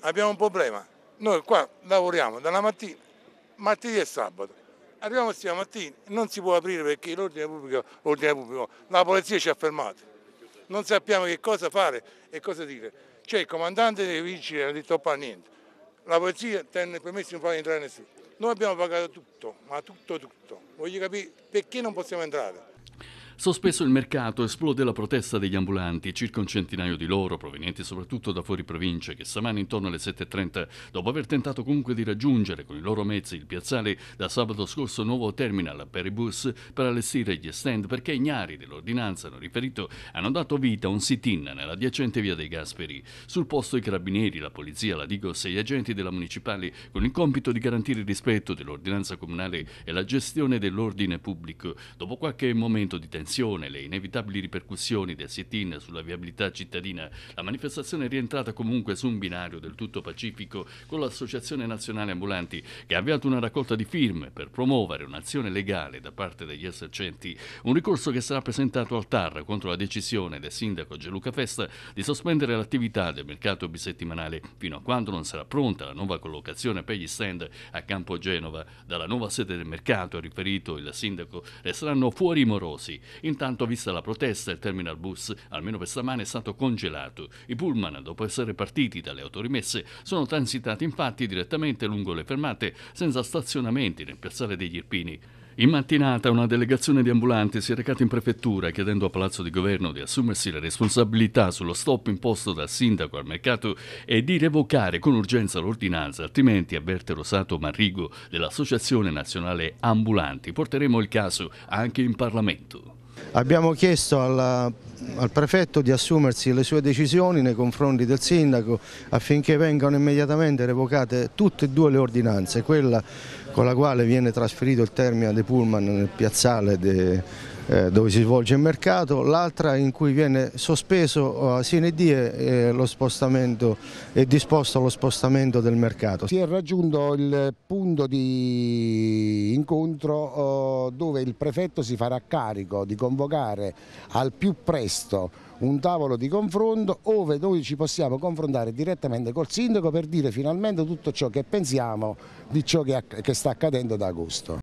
abbiamo un problema. Noi qua lavoriamo dalla mattina, martedì e sabato. Arriviamo mattina e non si può aprire perché l'ordine pubblico, pubblico, la polizia ci ha fermato. Non sappiamo che cosa fare e cosa dire. Cioè il comandante dei vigili che ha detto fa niente. La polizia tiene il permesso di non fa entrare nessuno. Noi abbiamo pagato tutto, ma tutto tutto. Voglio capire perché non possiamo entrare. Sospeso il mercato, esplode la protesta degli ambulanti, circa un centinaio di loro, provenienti soprattutto da fuori provincia, che stamani intorno alle 7.30, dopo aver tentato comunque di raggiungere con i loro mezzi il piazzale da sabato scorso nuovo terminal per i bus per allestire gli stand, perché ignari dell'ordinanza, hanno riferito, hanno dato vita a un sit-in nell'adiacente via dei Gasperi. Sul posto i carabinieri, la polizia, la Digos e gli agenti della municipale con il compito di garantire il rispetto dell'ordinanza comunale e la gestione dell'ordine pubblico. Dopo qualche momento di tensione, attenzione le inevitabili ripercussioni del sit-in sulla viabilità cittadina, la manifestazione è rientrata comunque su un binario del tutto pacifico con l'Associazione Nazionale Ambulanti che ha avviato una raccolta di firme per promuovere un'azione legale da parte degli esercenti, un ricorso che sarà presentato al TAR contro la decisione del sindaco Gianluca Festa di sospendere l'attività del mercato bisettimanale fino a quando non sarà pronta la nuova collocazione per gli stand a Campo Genova. Dalla nuova sede del mercato, ha riferito il sindaco, resteranno fuori i morosi. Intanto, vista la protesta, il terminal bus, almeno per stamane, è stato congelato. I pullman, dopo essere partiti dalle autorimesse, sono transitati infatti direttamente lungo le fermate, senza stazionamenti nel piazzale degli Irpini. In mattinata una delegazione di ambulanti si è recata in prefettura chiedendo a Palazzo di Governo di assumersi la responsabilità sullo stop imposto dal sindaco al mercato e di revocare con urgenza l'ordinanza, altrimenti, avverte Rosato Marrigo dell'Associazione Nazionale Ambulanti, porteremo il caso anche in Parlamento. Abbiamo chiesto alla, al prefetto di assumersi le sue decisioni nei confronti del sindaco affinché vengano immediatamente revocate tutte e due le ordinanze, quella con la quale viene trasferito il termine dei pullman nel piazzale de, eh, dove si svolge il mercato, l'altra in cui viene sospeso a eh, sine die eh, lo spostamento, è disposto lo spostamento del mercato. Si è raggiunto il punto di incontro dove il prefetto si farà carico di convocare al più presto un tavolo di confronto dove noi ci possiamo confrontare direttamente col sindaco per dire finalmente tutto ciò che pensiamo di ciò che, che sta accadendo da agosto.